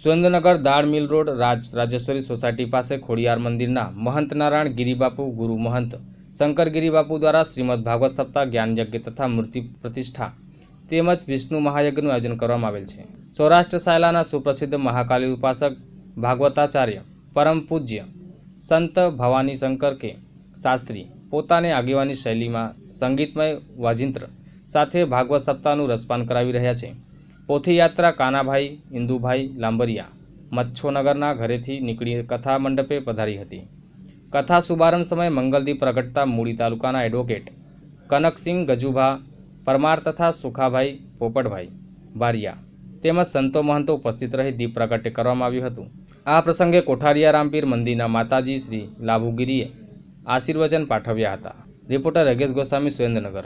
સુરેન્દ્રનગર દાળ mill road Raj Rajeshwari society પાસે ખોડિયાર મંદિરના મહંત નારાયણ ગિરિબાપુ ગુરુ મહંત શંકર ગિરિબાપુ દ્વારા શ્રીમદ ભાગવત સપ્તાહ જ્ઞાનયજ્ઞ તથા મૂર્તિ પ્રતિષ્ઠા તેમજ વિષ્ણુ મહાયજ્ઞનું આયોજન કરવામાં આવેલ છે સૌરાષ્ટ્ર સાયલાના સુપ્રસિદ્ધ મહાકાલી ઉપાસક ભાગવતાચાર્ય પરમ પૂજ્ય સંત ભવાની શંકર કે શાસ્ત્રી પોતાને આગેવાની શૈલીમાં સંગીતમય વાજિંત્ર સાથે ભાગવત સપ્તાહનું રસપાન કરાવી રહ્યા છે પોથીયાત્રા કાનાભાઈ ઇન્દુભાઈ લાંબરિયા મચ્છોનગરના ઘરેથી નીકળી કથા મંડપે પધારી હતી કથા શુભારંભ સમયે મંગલદીપ પ્રગટતા મૂડી તાલુકાના એડવોકેટ કનકસિંહ ગજુભા પરમાર તથા સુખાભાઈ પોપટભાઈ બારિયા તેમજ સંતો મહંતો ઉપસ્થિત રહી દીપ પ્રગટ્ય કરવામાં આવ્યું હતું આ પ્રસંગે કોઠારિયા રામપીર મંદિરના માતાજી શ્રી લાભુગીરીએ આશીર્વચન પાઠવ્યા હતા રિપોર્ટર રગેશ ગોસ્વામી સુરેન્દ્રનગર